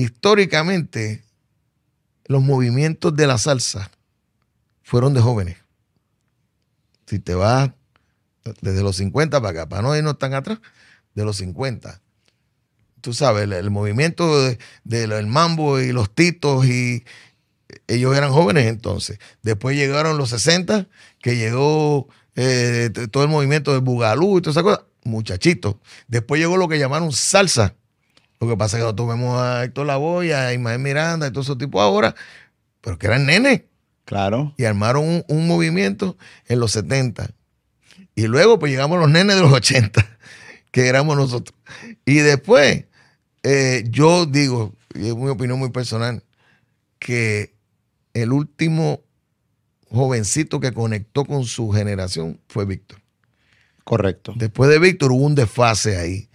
históricamente los movimientos de la salsa fueron de jóvenes. Si te vas desde los 50 para acá, para no irnos tan atrás, de los 50. Tú sabes, el, movimiento del mambo y los titos y ellos eran jóvenes entonces. Después llegaron los 60, que llegó eh, todo el movimiento de Bugalú y todas esas cosas, muchachitos. Después llegó lo que llamaron salsa, lo que pasa es que nosotros vemos a Héctor Lavoya, a Ismael Miranda y todo ese tipo ahora, pero que eran nenes. Claro. Y armaron un, movimiento en los 70. Y luego, pues llegamos los nenes de los 80, que éramos nosotros. Y después, eh, yo digo, y es mi opinión muy personal, que el último jovencito que conectó con su generación fue Víctor. Correcto. Después de Víctor hubo un desfase ahí.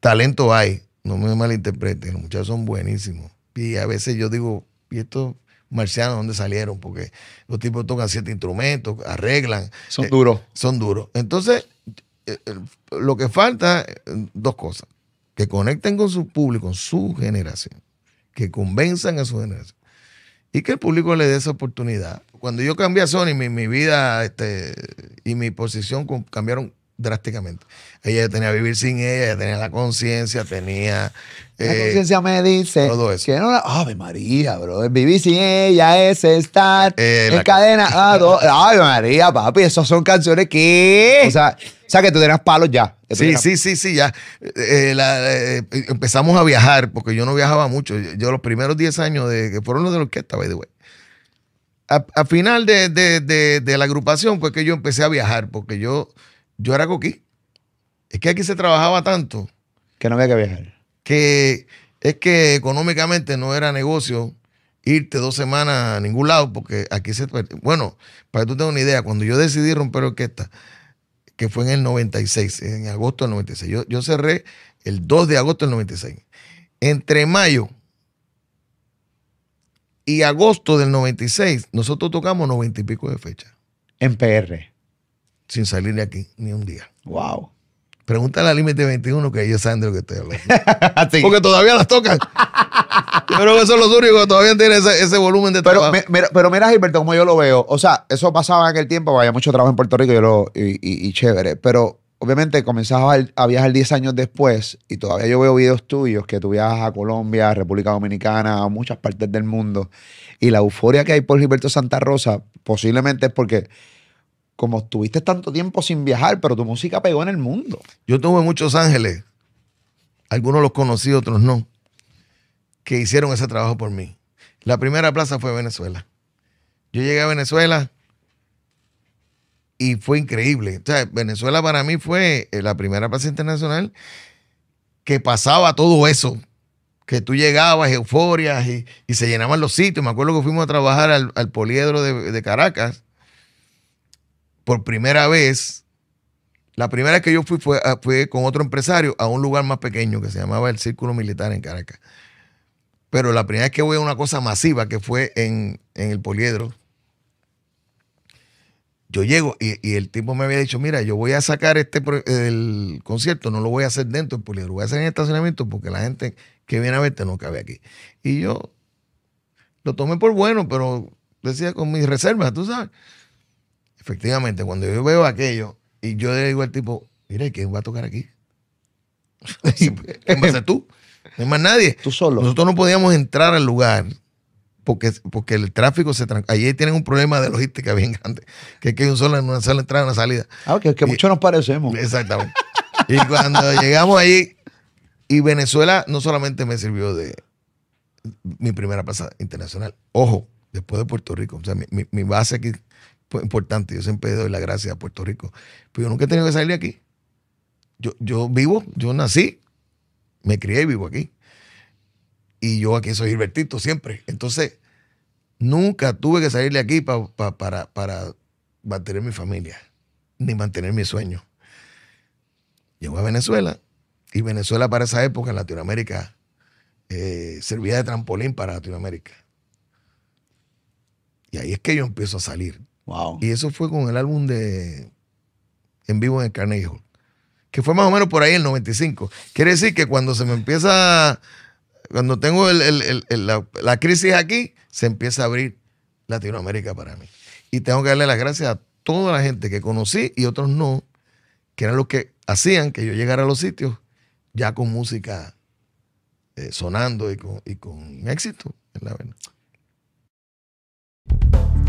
Talento hay, no me malinterpreten, los muchachos son buenísimos. Y a veces yo digo, ¿y estos marcianos dónde salieron? Porque los tipos tocan siete instrumentos, arreglan. Son eh, duros. Son duros. Entonces, eh, lo que falta, eh, dos cosas. Que conecten con su público, con su generación. Que convenzan a su generación. Y que el público le dé esa oportunidad. Cuando yo cambié a Sony, mi, vida este, y mi posición cambiaron drásticamente. Ella tenía que vivir sin ella, ya tenía la conciencia, tenía... la eh, conciencia me dice todo eso. que no Ave María, bro, vivir sin ella es estar eh, en cadena. Ave María, papi, esas son canciones que... O sea, o que tú tenías palos ya. Sí, sí, sí, sí, ya. Eh, empezamos a viajar, porque yo no viajaba mucho. Yo, los primeros 10 años de que fueron los de la orquesta, by the A, final de, la agrupación fue que yo empecé a viajar, porque yo yo era coquí. Es que aquí se trabajaba tanto. Que no había que viajar. Que es que económicamente no era negocio irte dos semanas a ningún lado, porque aquí se. Bueno, para que tú tengas una idea, cuando yo decidí romper orquesta, que fue en el 96, en agosto del 96, yo, cerré el 2 de agosto del 96. Entre mayo y agosto del 96, nosotros tocamos 90 y pico de fecha. En PR sin salir de aquí ni un día. Wow. Pregúntale a límite 21 que ellos saben de lo que estoy hablando. Porque todavía las tocan. Pero eso es son los que todavía tienen ese, volumen de pero, trabajo. pero mira, Gilberto, como yo lo veo. O sea, eso pasaba en aquel tiempo, había mucho trabajo en Puerto Rico yo y, chévere. Pero obviamente comenzaba a, viajar 10 años después y todavía yo veo videos tuyos que tú viajas a Colombia, República Dominicana, a muchas partes del mundo. Y la euforia que hay por Gilberto Santa Rosa posiblemente es porque como estuviste tanto tiempo sin viajar, pero tu música pegó en el mundo. Yo tuve muchos ángeles, algunos los conocí, otros no, que hicieron ese trabajo por mí. La primera plaza fue Venezuela. Yo llegué a Venezuela y fue increíble. O sea, Venezuela para mí fue eh, la primera plaza internacional que pasaba todo eso. Que tú llegabas, euforias, y, se llenaban los sitios. Me acuerdo que fuimos a trabajar al, poliedro de Caracas por primera vez, la primera vez que yo fui fue, ah, fue, con otro empresario a un lugar más pequeño que se llamaba el Círculo Militar en Caracas. Pero la primera vez que voy a una cosa masiva que fue en, el Poliedro, yo llego y, el tipo me había dicho, mira, yo voy a sacar este el concierto, no lo voy a hacer dentro del Poliedro, voy a hacer en el estacionamiento porque la gente que viene a verte no cabe aquí. Y yo lo tomé por bueno, pero decía con mis reservas, tú sabes. Efectivamente, cuando yo veo aquello y yo le digo al tipo, mira ¿quién va a tocar aquí? ¿Qué tú. No más nadie. Tú solo. Nosotros no podíamos entrar al lugar porque, porque el tráfico se trancó. Allí tienen un problema de logística bien grande. Que es que hay un solo en una entrada y una salida. Ah, que, que muchos nos parecemos. Exactamente. y cuando llegamos ahí y Venezuela no solamente me sirvió de mi primera pasada internacional. Ojo, después de Puerto Rico. O sea, mi, mi base aquí pues, importante. Yo siempre doy la gracia a Puerto Rico. Pero yo nunca he tenido que salir de aquí. Yo, yo vivo, yo nací, me crié y vivo aquí. Y yo aquí soy Gilbertito siempre. Entonces, nunca tuve que salir de aquí para, para mantener mi familia, ni mantener mi sueño. Llego a Venezuela y Venezuela para esa época en Latinoamérica eh, servía de trampolín para Latinoamérica. Y ahí es que yo empiezo a salir. Y eso fue con el álbum de En Vivo en el Carnegie Hall, que fue más o menos por ahí el 95. Quiere decir que cuando se me empieza, cuando tengo la, crisis aquí, se empieza a abrir Latinoamérica para mí. Y tengo que darle las gracias a toda la gente que conocí y otros no, que eran los que hacían que yo llegara a los sitios ya con música eh, sonando y con, éxito, en la verdad.